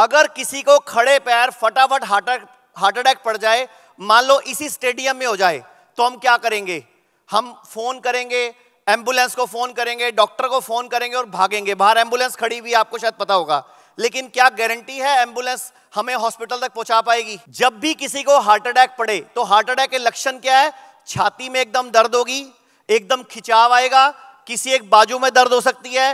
अगर किसी को खड़े पैर फटाफट हार्ट अटैक पड़ जाए मान लो इसी स्टेडियम में हो जाए तो हम क्या करेंगे हम फोन करेंगे एम्बुलेंस को फोन करेंगे डॉक्टर को फोन करेंगे और भागेंगे बाहर एम्बुलेंस खड़ी हुई आपको शायद पता होगा लेकिन क्या गारंटी है एम्बुलेंस हमें हॉस्पिटल तक पहुंचा पाएगी जब भी किसी को हार्ट अटैक पड़े तो हार्ट अटैक के लक्षण क्या है छाती में एकदम दर्द होगी एकदम खिंचाव आएगा किसी एक बाजू में दर्द हो सकती है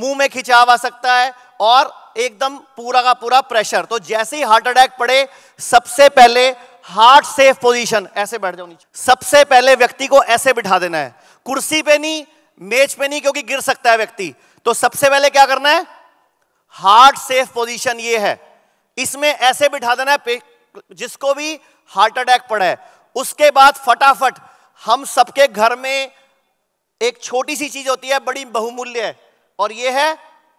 मुंह में खिंचाव आ सकता है और एकदम पूरा का पूरा प्रेशर तो जैसे ही हार्ट अटैक पड़े सबसे पहले हार्ट सेफ पोजीशन ऐसे बैठ जाओ नीचे सबसे पहले व्यक्ति को ऐसे बिठा देना है कुर्सी पे नहीं मेज पे नहीं क्योंकि गिर सकता है व्यक्ति तो सबसे पहले क्या करना है हार्ट सेफ पोजीशन ये है इसमें ऐसे बिठा देना है जिसको भी हार्ट अटैक पड़ा है उसके बाद फटाफट हम सबके घर में एक छोटी सी चीज होती है बड़ी बहुमूल्य है और ये है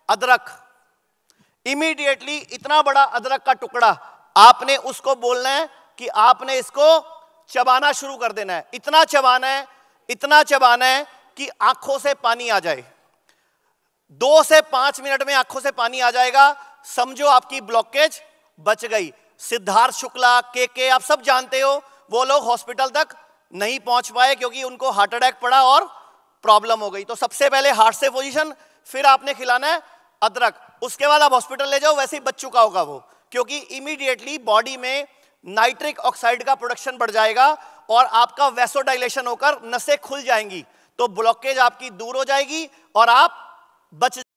अदरक इमीडिएटली इतना बड़ा अदरक का टुकड़ा आपने उसको बोलना है कि आपने इसको चबाना शुरू कर देना है इतना चबाना है इतना चबाना है कि आंखों से पानी आ जाए दो से पांच मिनट में आंखों से पानी आ जाएगा समझो आपकी ब्लॉकेज बच गई सिद्धार्थ शुक्ला के के आप सब जानते हो वो लोग हॉस्पिटल तक नहीं पहुंच पाए क्योंकि उनको हार्ट अटैक पड़ा और प्रॉब्लम हो गई तो सबसे पहले हार्ट से पोजीशन फिर आपने खिलाना है अदरक उसके बाद आप हॉस्पिटल ले जाओ वैसे ही बच चुका होगा वो क्योंकि इमीडिएटली बॉडी में नाइट्रिक ऑक्साइड का प्रोडक्शन बढ़ जाएगा और आपका वैसोडाइलेशन होकर नसें खुल जाएंगी तो ब्लॉकेज आपकी दूर हो जाएगी और आप बच